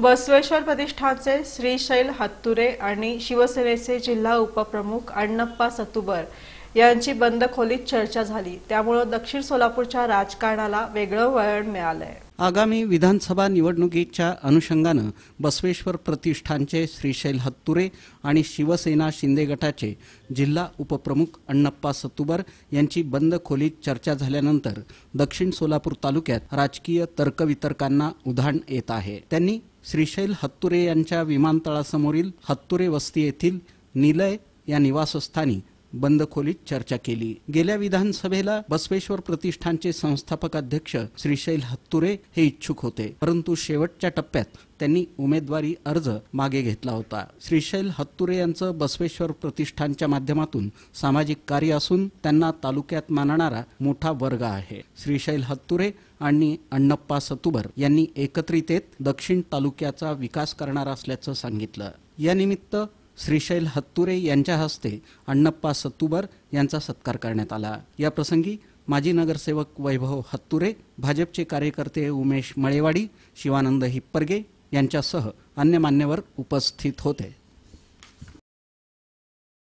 बसवेश्वर प्रतिष्ठानचे श्रीशैल हत्तुरे आणि शिवसेनेचे जिल्हा उपप्रमुख अण्णप्पा सतुबर यांची बंद खोलीत चर्चा झाली त्यामुळे दक्षिण सोलापूरच्या राजकारणाला वेगळं वळण मिळालंय आगामी विधानसभा निवडणुकीच्या अनुषंगानं बसवेश्वर प्रतिष्ठानचे श्रीशैल हत्तुरे आणि शिवसेना शिंदे गटाचे जिल्हा उपप्रमुख अण्णप्पा सतुबर यांची बंद खोलीत चर्चा झाल्यानंतर दक्षिण सोलापूर तालुक्यात राजकीय तर्कवितर्कांना उधाण येत आहे त्यांनी श्रीशैल हत्तुरे यांच्या विमानतळासमोरील हत्तुरे वस्ती येथील निलय या निवासस्थानी बंद खोलीत चर्चा केली गेल्या विधानसभेला बसवेश्वर प्रतिष्ठानचे संस्थापक अध्यक्ष श्रीशैल हत्तुरे हे इच्छुक होते परंतु शेवटच्या टप्प्यात त्यांनी उमेदवारी अर्ज मागे घेतला होता श्रीशैल हत्तुरे यांचं बसवेश्वर प्रतिष्ठानच्या माध्यमातून सामाजिक कार्य असून त्यांना तालुक्यात मानणारा मोठा वर्ग आहे श्रीशैल हत्तुरे आणि अण्णप्पा सतुबर यांनी एकत्रित दक्षिण तालुक्याचा विकास करणार असल्याचं सांगितलं यानिमित्त श्रीशैल हत्तुरे यांच्या हस्ते अण्णप्पा सत्तुबर यांचा सत्कार करण्यात आला या प्रसंगी माजी नगरसेवक वैभव हत्तुरे भाजपचे कार्यकर्ते उमेश मळेवाडी शिवानंद हिप्परगे यांच्यासह अन्य मान्यवर उपस्थित होते